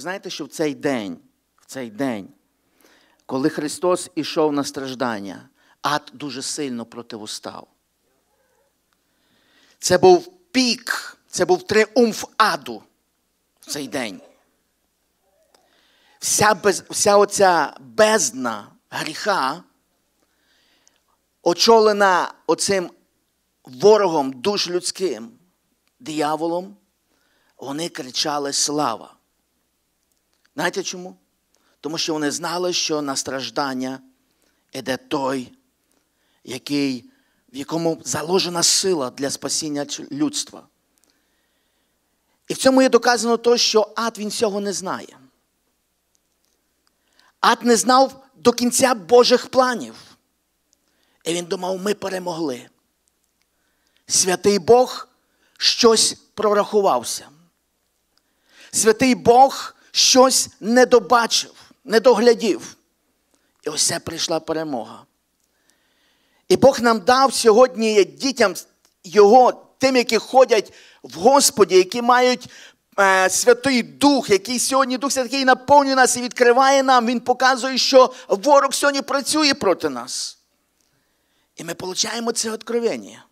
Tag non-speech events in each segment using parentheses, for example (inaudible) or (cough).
ви знаєте, що в цей день, в цей день, коли Христос ішов на страждання, ад дуже сильно противостав. Це був пік, це був триумф аду в цей день. Вся без, вся оця бездна гріха, очолена оцим ворогом душ людським, дияволом, вони кричали слава. Знаєте чому? Тому що вони знали, що на страждання йде той, який, в якому заложена сила для спасіння людства. І в цьому є доказано те, що ад він цього не знає. Ад не знав до кінця Божих планів. І він думав, ми перемогли. Святий Бог щось прорахувався. Святий Бог щось недобачив, недоглядів. І ось це прийшла перемога. І Бог нам дав сьогодні дітям Його, тим, які ходять в Господі, які мають е, Святий Дух, який сьогодні Дух Святий наповнює нас і відкриває нам, Він показує, що ворог сьогодні працює проти нас. І ми отримуємо це откровення.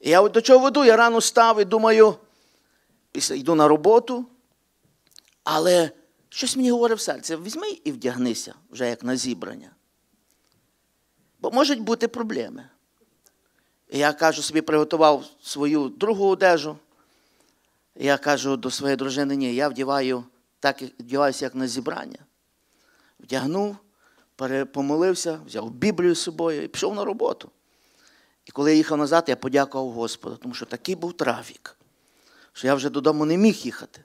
І я до чого веду, я рано став і думаю, після йду на роботу. Але щось мені говорить в серці, візьми і вдягнися вже як на зібрання. Бо можуть бути проблеми. І я кажу, собі приготував свою другу одежу. І я кажу до своєї дружини, ні, я вдіваю, так, вдіваюся, як на зібрання. Вдягнув, помолився, взяв Біблію з собою і пішов на роботу. І коли я їхав назад, я подякував Господу, тому що такий був трафік, що я вже додому не міг їхати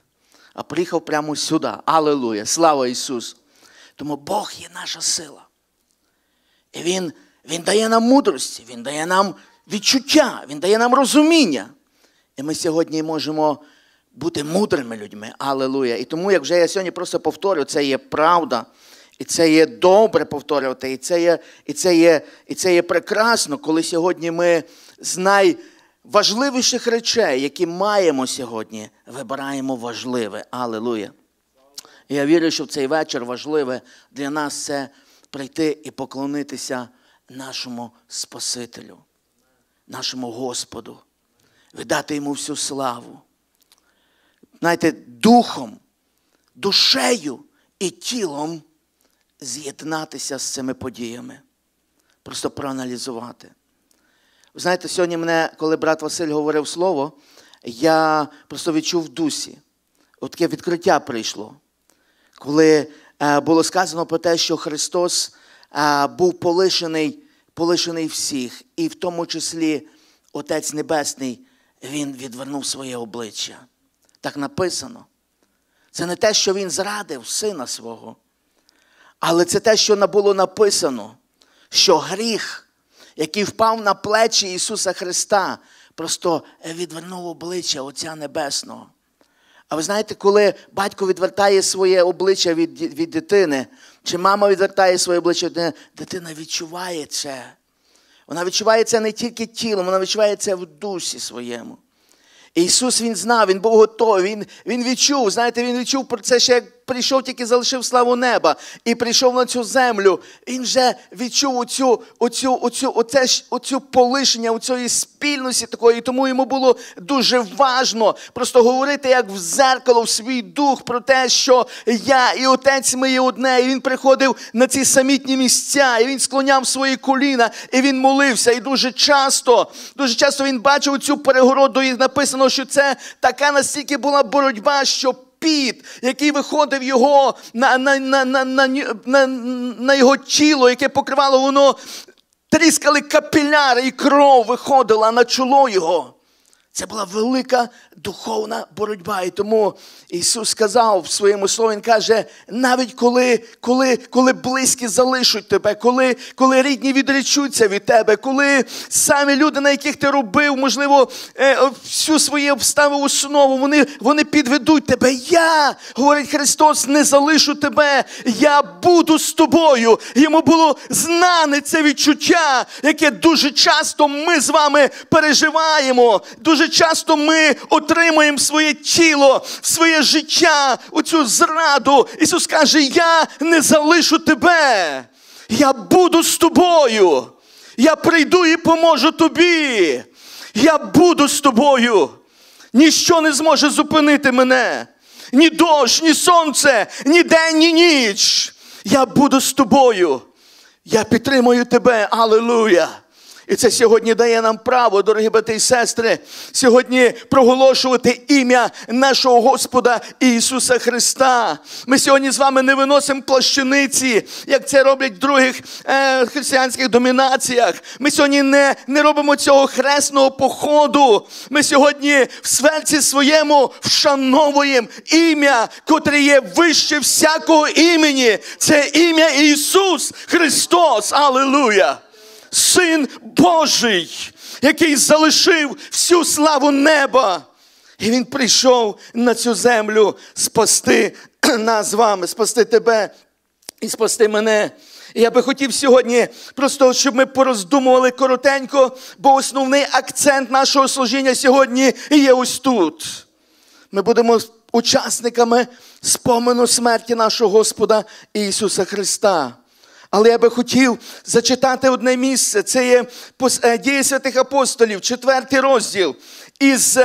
а приїхав прямо сюди. Аллилуйя. Слава Ісусу! Тому Бог є наша сила. І Він він дає нам мудрості, Він дає нам відчуття, Він дає нам розуміння. І ми сьогодні можемо бути мудрими людьми. Аллилуйя. І тому, як вже я сьогодні просто повторю, це є правда. І це є добре повторювати, і це є і це є, і це є, прекрасно, коли сьогодні ми з най, важливіших речей, які маємо сьогодні, вибираємо важливе. Аллилуйя. Я вірю, що в цей вечір важливе для нас це прийти і поклонитися нашому Спасителю, нашому Господу, видати йому всю славу. Знаєте, духом, душею і тілом з'єднатися з цими подіями. Просто проаналізувати. Ви знаєте, сьогодні мене, коли брат Василь говорив слово, я просто відчув в дусі. Отаке відкриття прийшло, коли е, було сказано про те, що Христос е, був полишений, полишений всіх, і в тому числі Отець Небесний, Він відвернув своє обличчя. Так написано. Це не те, що Він зрадив сина свого, але це те, що було написано, що гріх який впав на плечі Ісуса Христа, просто відвернув обличчя Отця Небесного. А ви знаєте, коли батько відвертає своє обличчя від від дитини, чи мама відвертає своє обличчя, від дитини, дитина відчуває це. Вона відчуває це не тільки тілом, вона відчуває це в дусі своєму. Ісус Він знав, Він був готовий, Він він відчув, знаєте, Він відчув про це ще прийшов, тільки залишив славу неба і прийшов на цю землю, він вже відчув оцю, оцю, оцю, оце, оцю полишення, оцю спільності такої. І тому йому було дуже важно просто говорити, як в зеркало, в свій дух, про те, що я і отець ми є одне. І він приходив на ці самітні місця, і він склоняв свої коліна, і він молився. І дуже часто, дуже часто він бачив цю перегороду, і написано, що це така настільки була боротьба, що піт, який виходив його на на, на, на, на, на його тіло, яке покривало воно, тріскали капіляри, і кров виходила на чоло його. Це була велика духовна боротьба. І тому Ісус сказав в своєму слові, Він каже, навіть коли коли, коли близькі залишуть тебе, коли коли рідні відречуться від тебе, коли самі люди, на яких ти робив, можливо, е, всю свою обставу основу, вони, вони підведуть тебе. Я, говорить Христос, не залишу тебе, я буду з тобою. Йому було знане це відчуття, яке дуже часто ми з вами переживаємо. Дуже часто ми отримуємо втримуємо своє тіло, своє життя, оцю зраду, Ісус каже: Я не залишу тебе, я буду з тобою. Я прийду і поможу тобі. Я буду з тобою. Ніщо не зможе зупинити мене. Ні дощ, ні сонце, ні день, ні ніч. Я буду з тобою. Я підтримую тебе. Аллилуйя! І це сьогодні дає нам право, дорогі брати і сестри, сьогодні проголошувати ім'я нашого Господа Ісуса Христа. Ми сьогодні з вами не виносимо плащаниці, як це роблять в других е, християнських домінаціях. Ми сьогодні не, не робимо цього хресного походу. Ми сьогодні в серці своєму вшановуємо ім'я, котре є вище всякого імені. Це ім'я Ісус Христос. Аллилуйя! Син Божий, який залишив всю славу неба. І Він прийшов на цю землю спасти (clears throat) нас з вами, спасти тебе і спасти мене. І я би хотів сьогодні просто, щоб ми пороздумували коротенько, бо основний акцент нашого служіння сьогодні є ось тут. Ми будемо учасниками спомену смерті нашого Господа Ісуса Христа. Але я би хотів зачитати одне місце. Це є е, дії святих апостолів, четвертий розділ. Із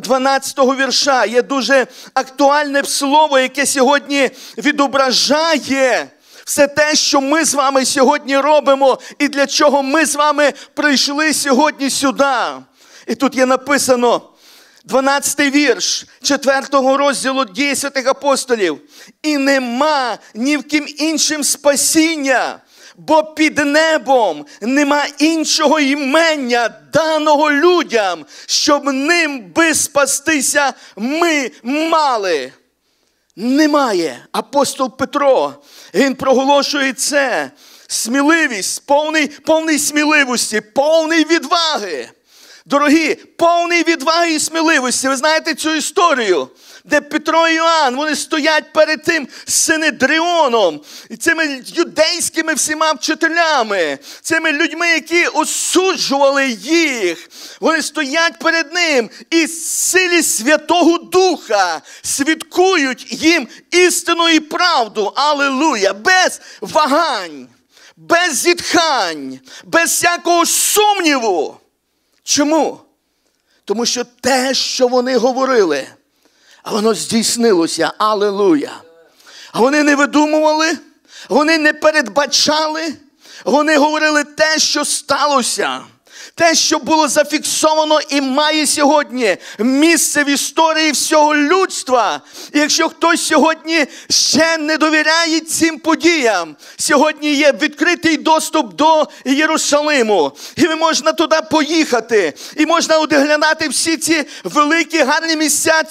12-го е, вірша є дуже актуальне слово, яке сьогодні відображає все те, що ми з вами сьогодні робимо, і для чого ми з вами прийшли сьогодні сюди. І тут є написано. 12 вірш 4 розділу 10 апостолів. І нема ні в ким іншим спасіння, бо під небом нема іншого імення, даного людям, щоб ним би спастися ми мали. Немає. Апостол Петро, він проголошує це. Сміливість, повний, повний сміливості, повний відваги. Дорогі, повний відваги і сміливості. Ви знаєте цю історію, де Петро і Іоанн вони стоять перед тим Синедріоном, і цими юдейськими всіма вчителями, цими людьми, які осуджували їх. Вони стоять перед ним і з силі Святого Духа свідкують їм істину і правду. Аллилуйя, Без вагань, без зітхань, без всякого сумніву. Чому? Тому що те, що вони говорили, воно здійснилося. Алелуя! Вони не видумували, вони не передбачали, вони говорили те, що сталося те, що було зафіксовано і має сьогодні місце в історії всього людства. І якщо хтось сьогодні ще не довіряє цим подіям, сьогодні є відкритий доступ до Єрусалиму, і можна туди поїхати, і можна оглянати всі ці великі гарні місця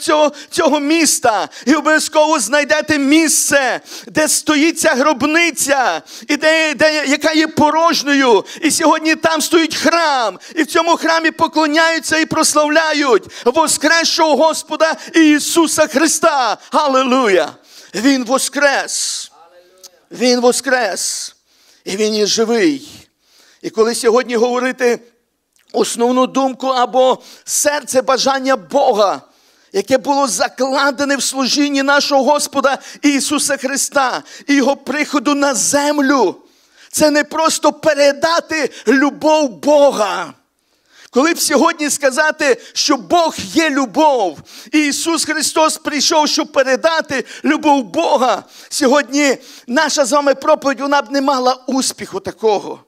цього, цього міста, і обов'язково знайдете місце, де стоїть ця гробниця, і де, де яка є порожньою. І сьогодні там стоїть будують храм, і в цьому храмі поклоняються і прославляють воскресшого Господа Ісуса Христа. Аллилуйя! Він воскрес! Він воскрес! І Він є живий. І коли сьогодні говорити основну думку або серце бажання Бога. Яке було закладене в служінні нашого Господа Ісуса Христа і Його приходу на землю. Це не просто передати любов Бога. Коли б сьогодні сказати, що Бог є любов, і Ісус Христос прийшов, щоб передати любов Бога, сьогодні наша з вами проповідь вона б не мала успіху такого.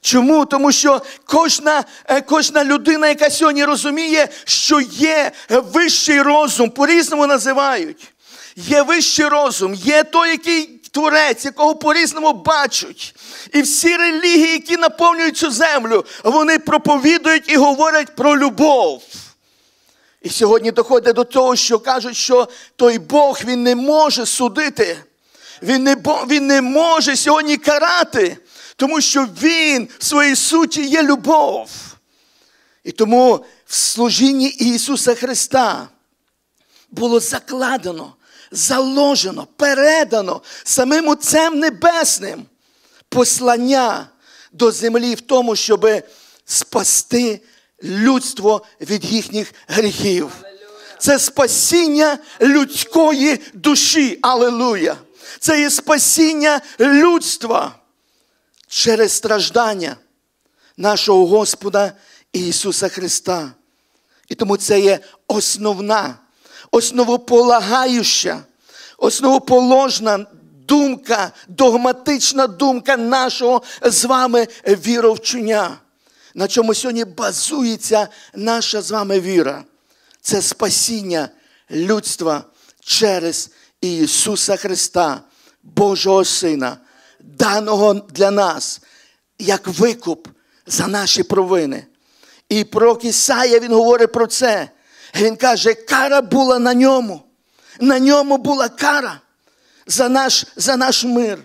Чому? Тому що кожна е, кожна людина, яка сьогодні розуміє, що є вищий розум, по-різному називають. Є вищий розум, є той, який творець, якого по-різному бачать. І всі релігії, які наповнюють цю землю, вони проповідують і говорять про любов. І сьогодні доходить до того, що кажуть, що той Бог він не може судити, він не, він не може сьогодні карати, тому що Він в своїй суті є любов. І тому в служінні Ісуса Христа було закладено заложено, передано самим Отцем Небесним послання до землі в тому, щоб спасти людство від їхніх гріхів. Це спасіння людської душі. Аллилуйя. Це є спасіння людства через страждання нашого Господа Ісуса Христа. І тому це є основна основополагаюча, основоположна думка, догматична думка нашого з вами віровчення, на чому сьогодні базується наша з вами віра. Це спасіння людства через Ісуса Христа, Божого Сина, даного для нас, як викуп за наші провини. І про Ісая, він говорить про це. Він каже, кара була на ньому. На ньому була кара за наш за наш мир,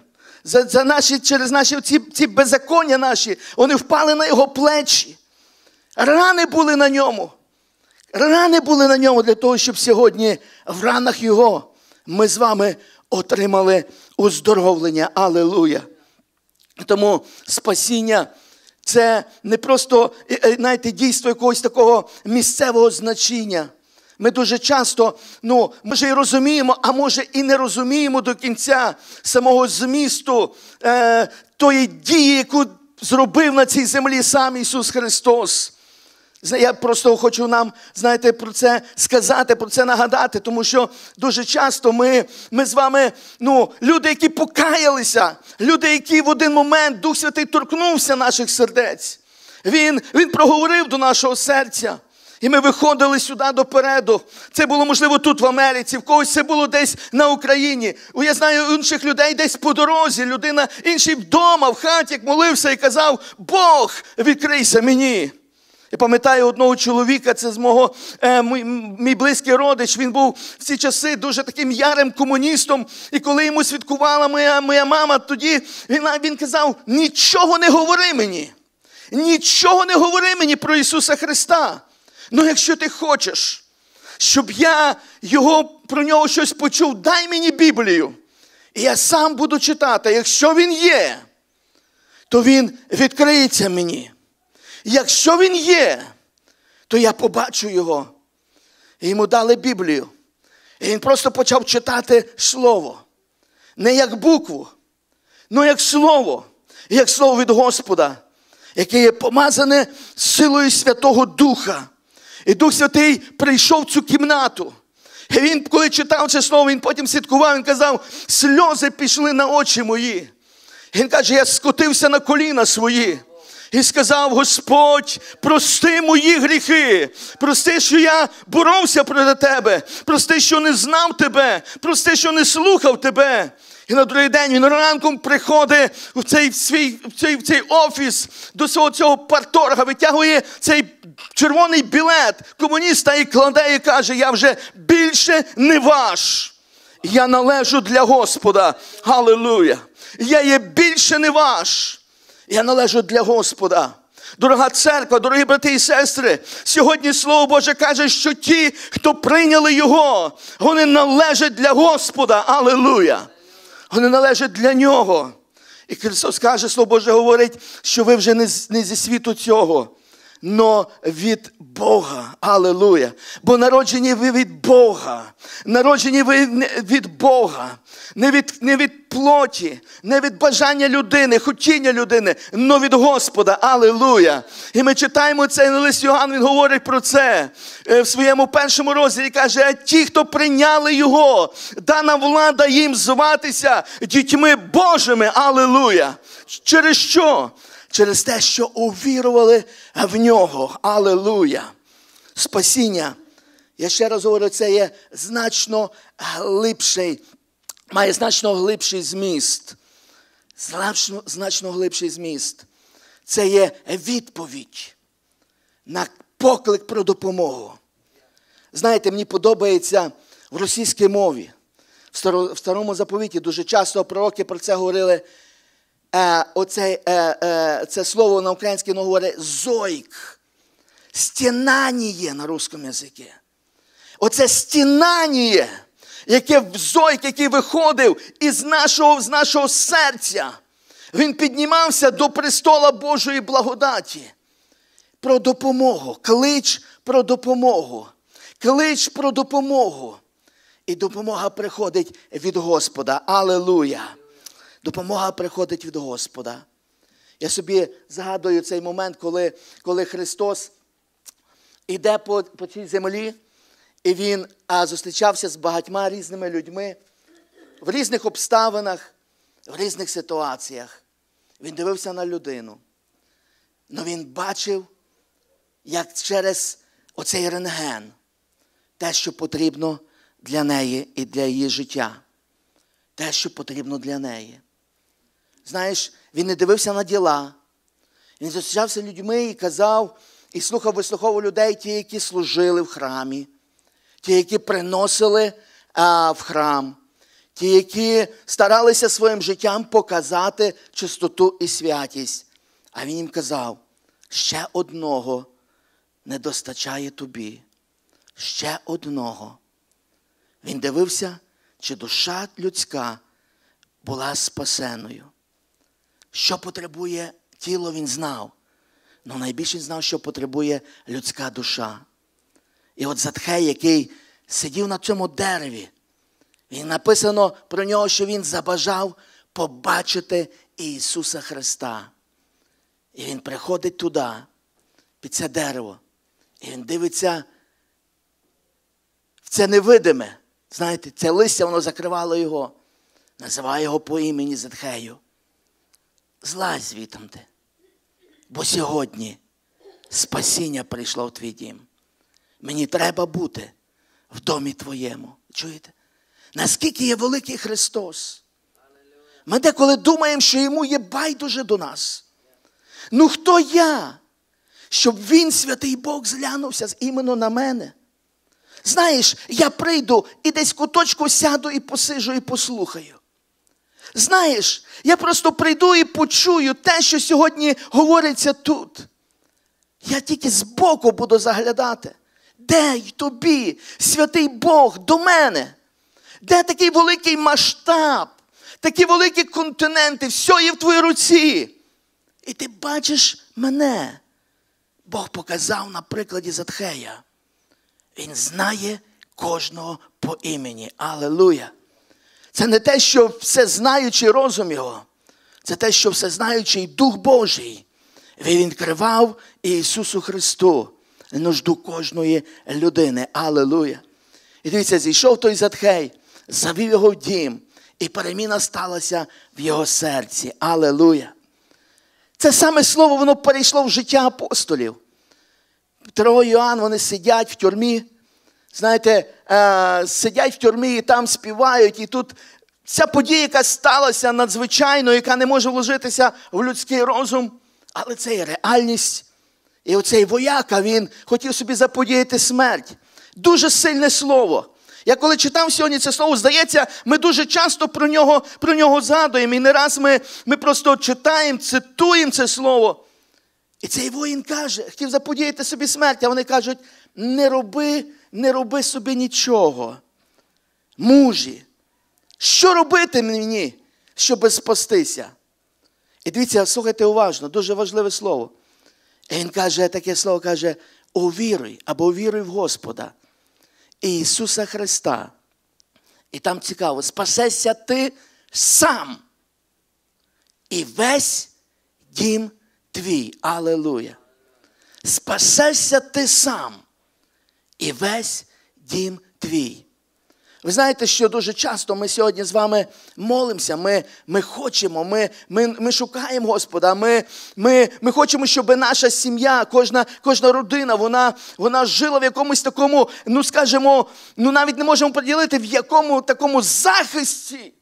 за за наші, через наші ці ці беззаконня наші, вони впали на його плечі. Рани були на ньому. Рани були на ньому для того, щоб сьогодні в ранах його ми з вами отримали оздоровлення. Алелуя! Тому спасіння це не просто е, е, знаєте, дійство якогось такого місцевого значення. Ми дуже часто, ну, може, і розуміємо, а може, і не розуміємо до кінця самого змісту е, тої дії, яку зробив на цій землі сам Ісус Христос. Я просто хочу нам, знаєте, про це сказати, про це нагадати, тому що дуже часто ми ми з вами, ну, люди, які покаялися, люди, які в один момент Дух Святий торкнувся наших сердець. Він, Він проговорив до нашого серця. І ми виходили сюди допереду. Це було, можливо, тут, в Америці, в когось це було десь на Україні. Я знаю інших людей десь по дорозі. Людина інший вдома, в хаті, як молився і казав: Бог, відкрийся мені. Я пам'ятаю одного чоловіка, це з мого е, мій, мій близький родич. Він був в ці часи дуже таким ярим комуністом. І коли йому свідкувала моя моя мама, тоді він, він казав: нічого не говори мені, нічого не говори мені про Ісуса Христа. Ну, якщо ти хочеш, щоб я його, про нього щось почув, дай мені Біблію. І я сам буду читати. Якщо він є, то він відкриється мені. Якщо він є, то я побачу його. І йому дали Біблію. І він просто почав читати слово. Не як букву, але як слово, як слово від Господа, яке є помазане силою Святого Духа. І Дух Святий прийшов в цю кімнату. І він, коли читав це слово, він потім слідкував, він казав, сльози пішли на очі мої. Він каже, я скотився на коліна свої і сказав: Господь, прости мої гріхи, прости, що я боровся проти тебе, прости, що не знав тебе, прости, що не слухав тебе. І на другий день він ранком приходить в цей свій, в цей, в цей офіс до свого цього парторга, витягує цей червоний білет комуніста і кладе і каже: Я вже більше не ваш. Я належу для Господа. Галилуя! Я є більше не ваш. Я належу для Господа. Дорога церква, дорогі брати і сестри, сьогодні Слово Боже каже, що ті, хто прийняли Його, вони належать для Господа. Аллилуйя! Вони належать для Нього. І Христос каже, Слово Боже говорить, що ви вже не зі світу цього но від Бога. Аллилуйя. Бо народжені ви від Бога. Народжені ви від Бога, не від не від плоті, не від бажання людини, хотіння людини, но від Господа. Аллилуйя. І ми читаємо цей лист Йоганн, він говорить про це е, в своєму першому розділі. Каже: а ті, хто прийняли його, дана влада їм зватися дітьми Божими. Аллилуйя. Через що? через те, що увірували в нього. Аллилуйя! Спасіння. Я ще раз говорю, це є значно глибший, має значно глибший зміст. Значно, значно глибший зміст. Це є відповідь на поклик про допомогу. Знаєте, мені подобається в російській мові. В старому заповіті дуже часто пророки про це говорили е, оце, е, е, це слово на українській говорить зойк, стінаніє на русскому язикі. Оце стінаніє, яке зойк, який виходив із нашого, з нашого серця. Він піднімався до престола Божої благодаті. Про допомогу, клич про допомогу, клич про допомогу. І допомога приходить від Господа. Алелуя! Допомога приходить від Господа. Я собі згадую цей момент, коли коли Христос іде по по цій землі, і Він а, зустрічався з багатьма різними людьми в різних обставинах, в різних ситуаціях. Він дивився на людину. але ну, він бачив, як через оцей рентген те, що потрібно для неї і для її життя, те, що потрібно для неї. Знаєш, він не дивився на діла. Він зустрічався людьми і казав, і слухав, вислуховував людей, ті, які служили в храмі, ті, які приносили а, в храм, ті, які старалися своїм життям показати чистоту і святість. А він їм казав: ще одного не достачає тобі, ще одного. Він дивився, чи душа людська була спасеною що потребує тіло, він знав. Але найбільше він знав, що потребує людська душа. І от Затхей, який сидів на цьому дереві, він написано про нього, що він забажав побачити Ісуса Христа. І Він приходить туди, під це дерево, і він дивиться в це невидиме. Знаєте, це листя воно закривало його, називає його по імені Затхею злазь звітом ти. Бо сьогодні спасіння прийшло в твій дім. Мені треба бути в домі твоєму. Чуєте? Наскільки є великий Христос? Ми деколи думаємо, що йому є байдуже до нас. Ну хто я? Щоб він, святий Бог, зглянувся іменно на мене. Знаєш, я прийду і десь куточку сяду і посижу, і послухаю. Знаєш, я просто прийду і почую те, що сьогодні говориться тут. Я тільки збоку буду заглядати. Де й тобі, святий Бог, до мене? Де такий великий масштаб, такі великі континенти, все є в твоїй руці. І ти бачиш мене. Бог показав на прикладі Затхея. Він знає кожного по імені. Аллилуйя! Це не те, що всезнаючий розум Його, це те, що всезнаючий Дух Божий. Він відкривав Ісусу Христу нужду кожної людини. Аллилуйя. І дивіться, зійшов той Затхей, завів його в дім, і переміна сталася в його серці. Аллилуйя. Це саме слово воно перейшло в життя апостолів. Петро Йоанн, вони сидять в тюрмі. Знаєте, Е, сидять в тюрмі і там співають, і тут. Ця подія, яка сталася надзвичайно, яка не може вложитися в людський розум, але це є реальність. І оцей вояка, він хотів собі заподіяти смерть. Дуже сильне слово. Я коли читав сьогодні це слово, здається, ми дуже часто про нього про нього згадуємо. І не раз ми ми просто читаємо, цитуємо це слово. І цей воїн каже, хотів заподіяти собі смерть, а вони кажуть, не роби не роби собі нічого. Мужі, що робити мені, щоб спастися? І дивіться, слухайте уважно, дуже важливе слово. І Він каже, таке слово каже: увіруй або увіруй в Господа і Ісуса Христа. І там цікаво, спасешся ти сам. І весь дім твій. Алелуя. Спасешся ти сам і весь дім твій. Ви знаєте, що дуже часто ми сьогодні з вами молимося, ми ми хочемо, ми ми, ми шукаємо Господа, ми ми, ми хочемо, щоб наша сім'я, кожна кожна родина, вона вона жила в якомусь такому, ну скажімо, ну навіть не можемо поділити, в якому такому захисті.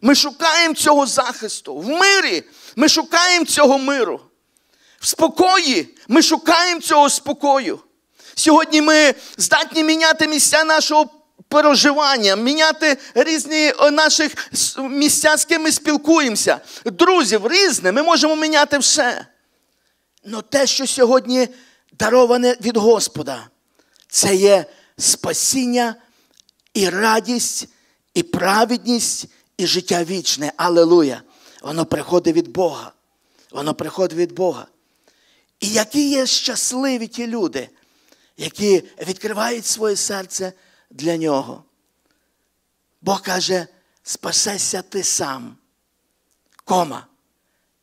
Ми шукаємо цього захисту. В мирі ми шукаємо цього миру. В спокої ми шукаємо цього спокою. Сьогодні ми здатні міняти місця нашого. Переживання, міняти різні е, наших місця, з ким ми спілкуємося. Друзів різне, ми можемо міняти все. Але те, що сьогодні дароване від Господа, це є спасіння і радість, і праведність, і життя вічне. Аллилуйя! Воно приходить від Бога. Воно приходить від Бога. І які є щасливі ті люди, які відкривають своє серце для нього. Бог каже, спасешся ти сам, кома,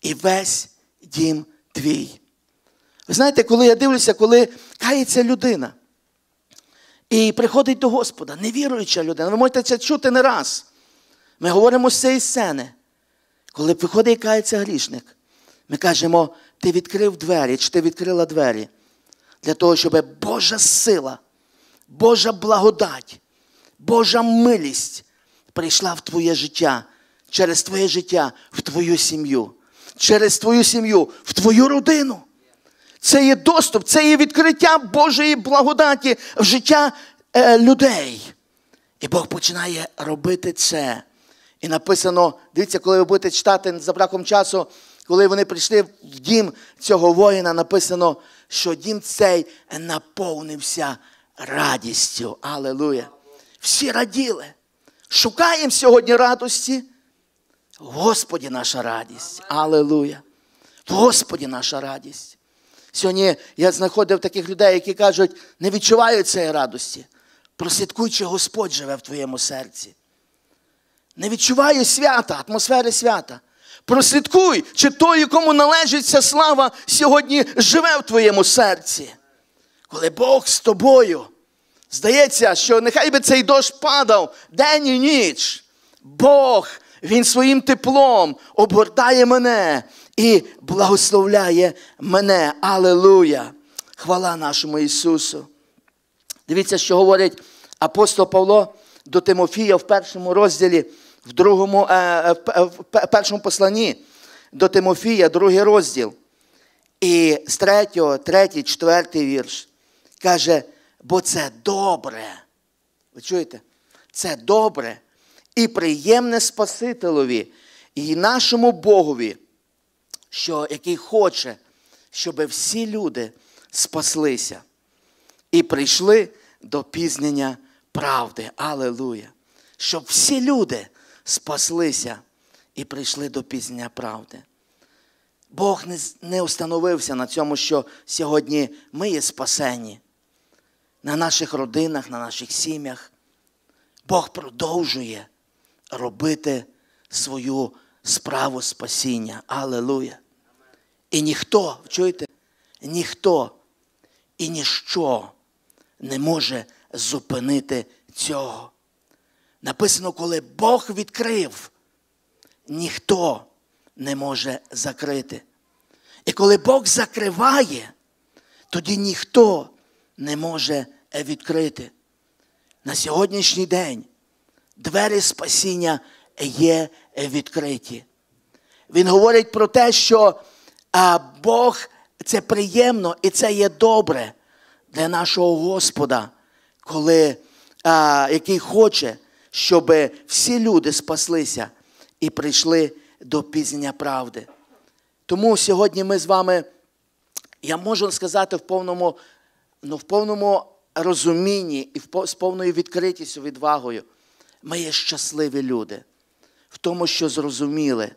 і весь дім твій. Ви знаєте, коли я дивлюся, коли кається людина і приходить до Господа, невіруюча людина, ви можете це чути не раз. Ми говоримо з цієї сцени. Коли приходить і кається грішник, ми кажемо, ти відкрив двері, чи ти відкрила двері для того, щоб Божа сила, Божа благодать, Божа милість прийшла в твоє життя, через твоє життя, в твою сім'ю, через твою сім'ю, в твою родину. Це є доступ, це є відкриття Божої благодаті в життя е, людей. І Бог починає робити це. І написано, дивіться, коли ви будете читати за браком часу, коли вони прийшли в дім цього воїна, написано, що дім цей наповнився радістю. Аллилуйя. Всі раділи. Шукаємо сьогодні радості. Господі наша радість. Алелуя! Господі наша радість. Сьогодні я знаходив таких людей, які кажуть, не відчуваю цієї радості. Прослідкуй, чи Господь живе в твоєму серці. Не відчуваю свята, атмосфери свята. Прослідкуй, чи той, якому належить ця слава, сьогодні живе в твоєму серці. Коли Бог з тобою, здається, що нехай би цей дощ падав день і ніч, Бог, Він своїм теплом обгортає мене і благословляє мене. Алелуя! Хвала нашому Ісусу. Дивіться, що говорить апостол Павло до Тимофія в першому розділі в другому, е, е, в е, першому посланні до Тимофія, другий розділ. І з 3, 3, 4 вірш каже, бо це добре. Ви чуєте? Це добре і приємне Спасителові і нашому Богові, що, який хоче, щоб всі люди спаслися і прийшли до пізнення правди. Аллилуйя. Щоб всі люди спаслися і прийшли до пізнення правди. Бог не установився на цьому, що сьогодні ми є спасені на наших родинах, на наших сім'ях. Бог продовжує робити свою справу спасіння. Алелуя! І ніхто, чуєте, ніхто і ніщо не може зупинити цього. Написано, коли Бог відкрив, ніхто не може закрити. І коли Бог закриває, тоді ніхто не може відкрити. На сьогоднішній день двері спасіння є відкриті. Він говорить про те, що Бог це приємно і це є добре для нашого Господа, коли, який хоче щоб всі люди спаслися і прийшли до пізнення правди. Тому сьогодні ми з вами, я можу сказати в повному ну, в повному розумінні і з повною відкритістю, відвагою, ми є щасливі люди в тому, що зрозуміли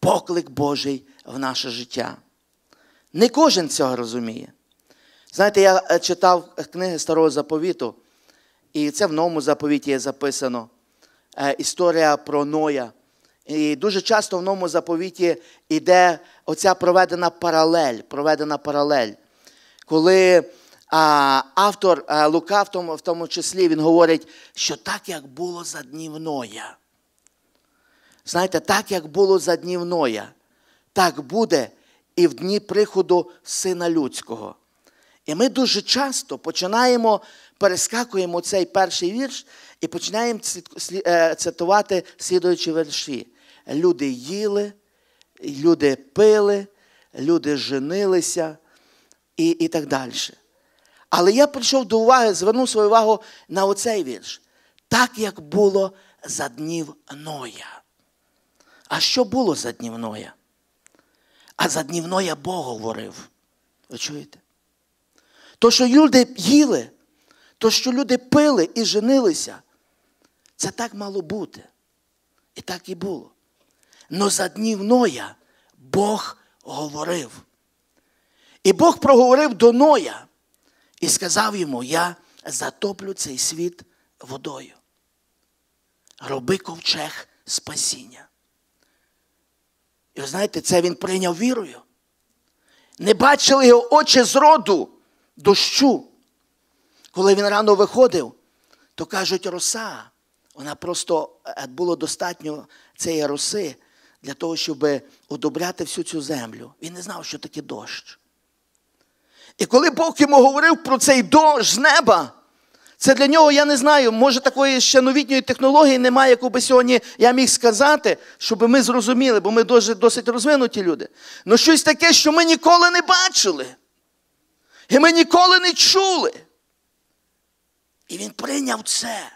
поклик Божий в наше життя. Не кожен цього розуміє. Знаєте, я е, читав е, книги старого заповіту. І це в новому заповіті записано. Е, історія про Ноя. І дуже часто в новому заповіті йде оця проведена паралель. проведена паралель. Коли а, автор а, е, Лука, в тому, в тому числі, він говорить, що так, як було за днів Ноя. Знаєте, так, як було за днів Ноя, так буде і в дні приходу Сина Людського. І ми дуже часто починаємо, перескакуємо цей перший вірш і починаємо е, цитувати слідуючі верші. Люди їли, люди пили, люди женилися і, і так далі. Але я прийшов до уваги, звернув свою увагу на оцей вірш. Так, як було за днів Ноя. А що було за днів Ноя? А за днів Ноя Бог говорив. Ви чуєте? То, що люди їли, то, що люди пили і женилися, це так мало бути. І так і було. Но за днів Ноя Бог говорив. І Бог проговорив до Ноя і сказав йому: Я затоплю цей світ водою. Роби ковчег спасіння. І ви знаєте, це він прийняв вірою. Не бачили його очі з роду, дощу. Коли він рано виходив, то кажуть, роса. Вона просто е, було достатньо цієї роси для того, щоб одобряти всю цю землю. Він не знав, що таке дощ. І коли Бог йому говорив про цей дощ з неба, це для нього, я не знаю, може такої ще новітньої технології немає, яку би сьогодні я міг сказати, щоб ми зрозуміли, бо ми досить досить розвинуті люди. Ну щось таке, що ми ніколи не бачили і ми ніколи не чули. І він прийняв це.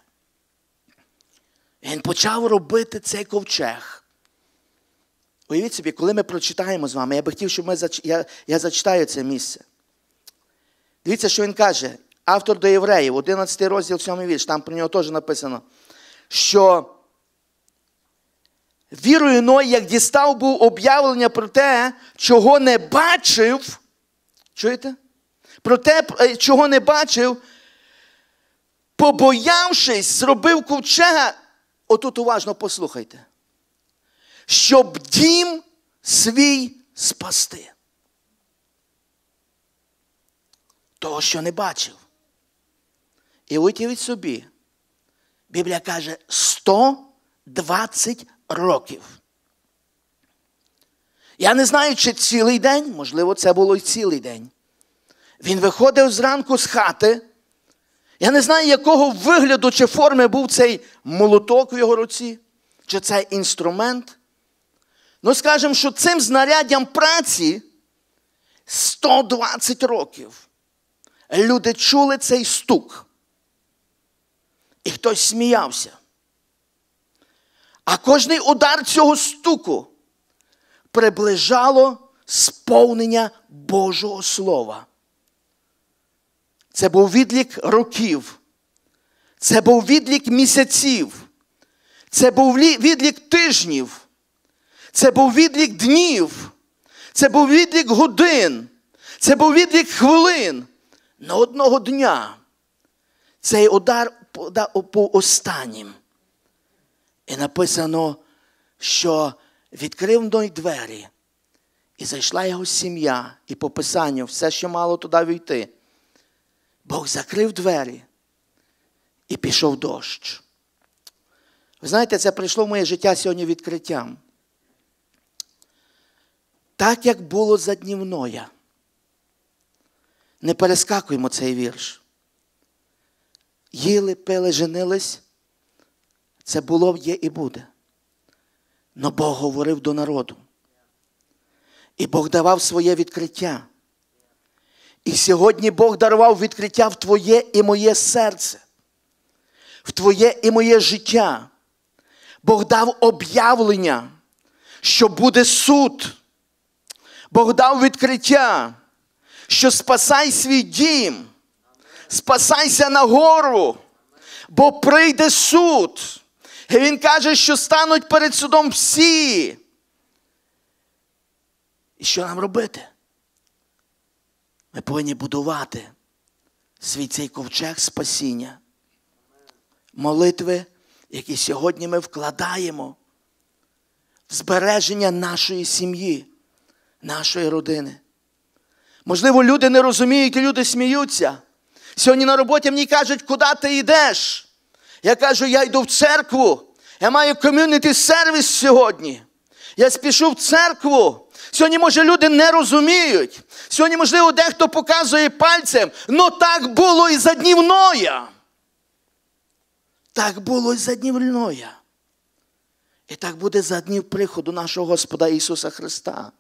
І він почав робити цей ковчег. Уявіть собі, коли ми прочитаємо з вами, я би хотів, щоб ми зач... я, я зачитаю це місце. Дивіться, що він каже, автор до євреїв, 11 розділ 7 вірш, там про нього теж написано, що вірою Ной, як дістав, був об'явлення про те, чого не бачив. Чуєте? про те, е, чого не бачив, побоявшись, зробив ковчега. Отут уважно послухайте, щоб дім свій спасти. Того, що не бачив. І уявіть собі, Біблія каже 120 років. Я не знаю, чи цілий день, можливо, це було й цілий день. Він виходив зранку з хати. Я не знаю, якого вигляду чи форми був цей молоток в його руці, чи цей інструмент. Ну, скажемо, що цим знаряддям праці 120 років люди чули цей стук. І хтось сміявся. А кожний удар цього стуку приближало сповнення Божого Слова. Це був відлік років. Це був відлік місяців. Це був відлік тижнів. Це був відлік днів. Це був відлік годин. Це був відлік хвилин. На одного дня. Цей удар був останнім. І написано, що відкрив ной двері, і зайшла його сім'я, і по писанню все, що мало туди війти. Бог закрив двері і пішов дощ. Ви знаєте, це прийшло в моє життя сьогодні відкриттям. Так, як було за днів Не перескакуємо цей вірш. Їли, пили, женились. Це було, є і буде. Но Бог говорив до народу. І Бог давав своє відкриття. І сьогодні Бог дарував відкриття в Твоє і моє серце, в Твоє і моє життя. Бог дав об'явлення, що буде суд. Бог дав відкриття, що спасай свій дім, спасайся на гору, бо прийде суд. І Він каже, що стануть перед судом всі. І що нам робити? Ми повинні будувати свій цей ковчег спасіння, молитви, які сьогодні ми вкладаємо в збереження нашої сім'ї, нашої родини. Можливо, люди не розуміють, і люди сміються. Сьогодні на роботі мені кажуть, куди ти йдеш. Я кажу, я йду в церкву, я маю ком'юніті сервіс сьогодні. Я спішу в церкву. Сьогодні, може, люди не розуміють. Сьогодні, можливо, дехто показує пальцем, ну так було і за днів Ноя. Так було і за днів Ноя. І так буде за днів приходу нашого Господа Ісуса Христа.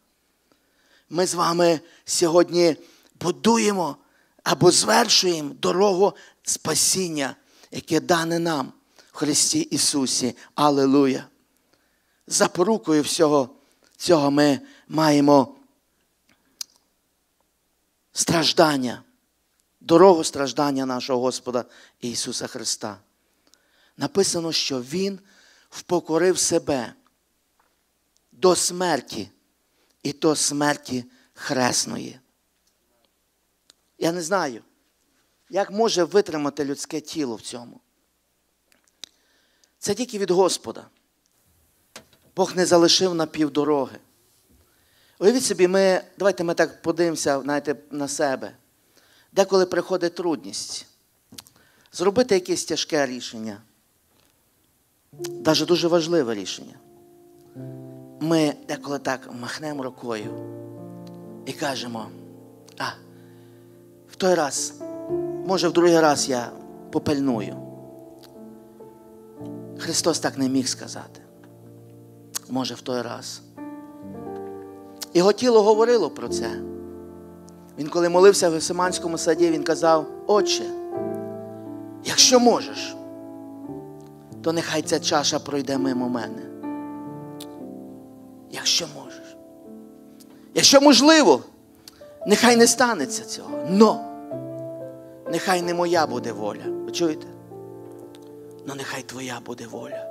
Ми з вами сьогодні будуємо або звершуємо дорогу спасіння, яке дане нам в Христі Ісусі. Аллилуйя! запорукою всього цього ми маємо страждання, дорогу страждання нашого Господа Ісуса Христа. Написано, що Він впокорив себе до смерті і до смерті Хресної. Я не знаю, як може витримати людське тіло в цьому. Це тільки від Господа. Бог не залишив на півдороги. Уявіть собі, ми, давайте ми так подивимося знаєте, на себе. Деколи приходить трудність зробити якесь тяжке рішення, навіть дуже важливе рішення. Ми деколи так махнемо рукою і кажемо, а, в той раз, може, в другий раз я попильную. Христос так не міг сказати може, в той раз. Його тіло говорило про це. Він, коли молився в Гесиманському саді, він казав: Отче, якщо можеш, то нехай ця чаша пройде мимо мене. Якщо можеш. Якщо можливо, нехай не станеться цього. Но нехай не моя буде воля. Ви чуєте? Но нехай твоя буде воля.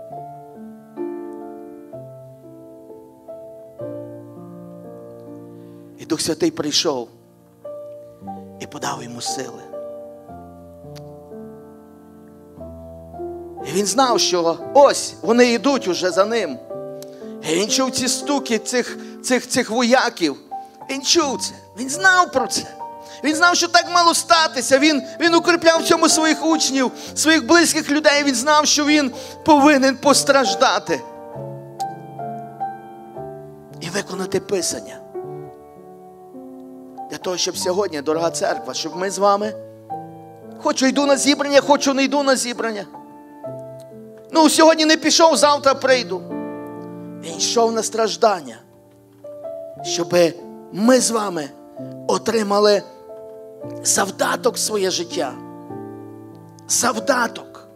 Дух Святий прийшов і подав йому сили. І він знав, що ось вони йдуть уже за ним. І Він чув ці стуки цих цих, цих вояків. Він чув це, він знав про це. Він знав, що так мало статися. Він він укріпляв в цьому своїх учнів, своїх близьких людей. Він знав, що він повинен постраждати і виконати Писання того, щоб сьогодні, дорога церква, щоб ми з вами. Хочу йду на зібрання, хочу не йду на зібрання. Ну, сьогодні не пішов, завтра прийду. Він йшов на страждання, щоб ми з вами отримали завдаток в своє життя. Завдаток.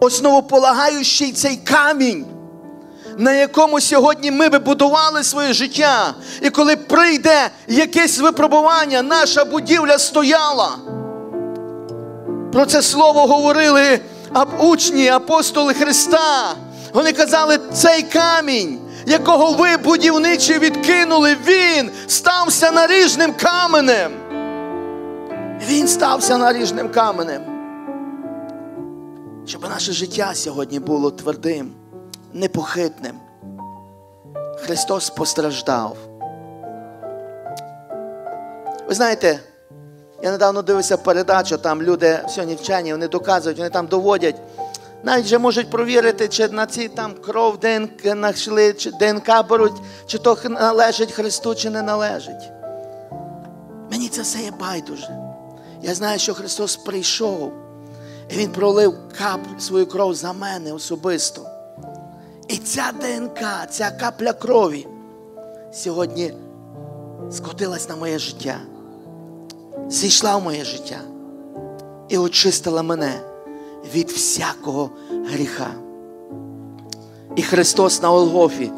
Основополагаючий цей камінь на якому сьогодні ми би будували своє життя. І коли прийде якесь випробування, наша будівля стояла. Про це слово говорили учні, апостоли Христа. Вони казали, цей камінь, якого ви будівничі відкинули, він стався наріжним каменем. Він стався наріжним каменем. Щоб наше життя сьогодні було твердим непохитним. Христос постраждав. Ви знаєте, я недавно дивився передачу, там люди сьогодні вчені, вони доказують, вони там доводять. Навіть вже можуть провірити, чи на цій там кров ДНК знайшли, чи ДНК беруть, чи то належить Христу, чи не належить. Мені це все є байдуже. Я знаю, що Христос прийшов, і Він пролив кап свою кров за мене особисто. І ця ДНК, ця капля крові сьогодні скотилась на моє життя, зійшла в моє життя і очистила мене від всякого гріха. І Христос на Олгофі,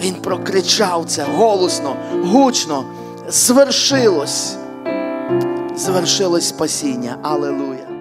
Він прокричав це голосно, гучно, звершилось, звершилось спасіння. Аллилуйя!